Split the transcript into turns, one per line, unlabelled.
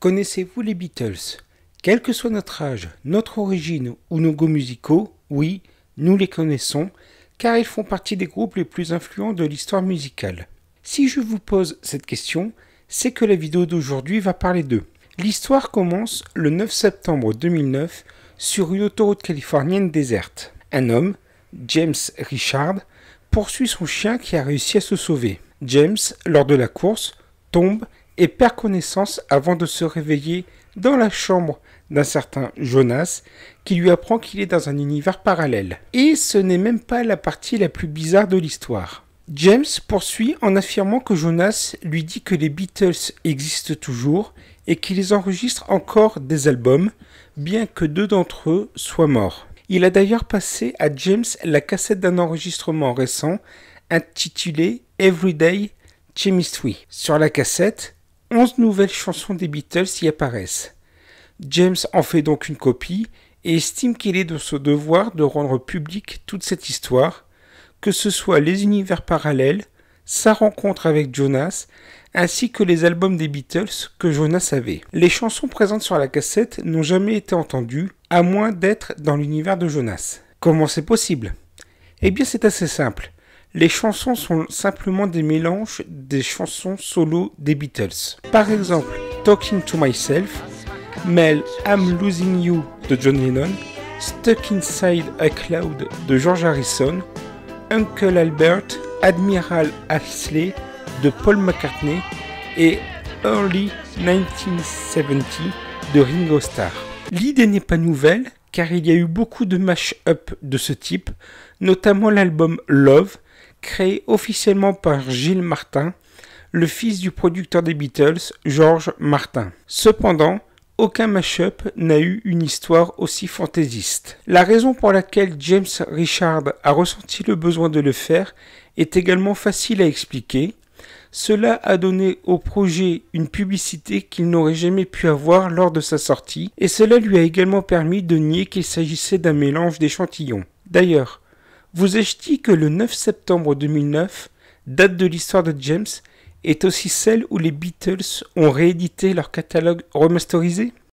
Connaissez-vous les Beatles Quel que soit notre âge, notre origine ou nos goûts musicaux, oui, nous les connaissons, car ils font partie des groupes les plus influents de l'histoire musicale. Si je vous pose cette question, c'est que la vidéo d'aujourd'hui va parler d'eux. L'histoire commence le 9 septembre 2009 sur une autoroute californienne déserte. Un homme, James Richard, poursuit son chien qui a réussi à se sauver. James, lors de la course, tombe et perd connaissance avant de se réveiller dans la chambre d'un certain Jonas qui lui apprend qu'il est dans un univers parallèle. Et ce n'est même pas la partie la plus bizarre de l'histoire. James poursuit en affirmant que Jonas lui dit que les Beatles existent toujours et qu'ils enregistrent encore des albums, bien que deux d'entre eux soient morts. Il a d'ailleurs passé à James la cassette d'un enregistrement récent intitulé Everyday Chemistry. Sur la cassette, 11 nouvelles chansons des Beatles y apparaissent. James en fait donc une copie et estime qu'il est de son devoir de rendre publique toute cette histoire, que ce soit les univers parallèles, sa rencontre avec Jonas, ainsi que les albums des Beatles que Jonas avait. Les chansons présentes sur la cassette n'ont jamais été entendues, à moins d'être dans l'univers de Jonas. Comment c'est possible Eh bien c'est assez simple. Les chansons sont simplement des mélanges des chansons solo des Beatles. Par exemple, Talking to Myself, Mel I'm Losing You de John Lennon, Stuck Inside a Cloud de George Harrison, Uncle Albert, Admiral Ashley de Paul McCartney et Early 1970 de Ringo Starr. L'idée n'est pas nouvelle car il y a eu beaucoup de mash-up de ce type, notamment l'album Love créé officiellement par Gilles Martin, le fils du producteur des Beatles, George Martin. Cependant, aucun mashup n'a eu une histoire aussi fantaisiste. La raison pour laquelle James Richard a ressenti le besoin de le faire est également facile à expliquer. Cela a donné au projet une publicité qu'il n'aurait jamais pu avoir lors de sa sortie, et cela lui a également permis de nier qu'il s'agissait d'un mélange d'échantillons. D'ailleurs, vous ai-je dit que le 9 septembre 2009, date de l'histoire de James, est aussi celle où les Beatles ont réédité leur catalogue remasterisé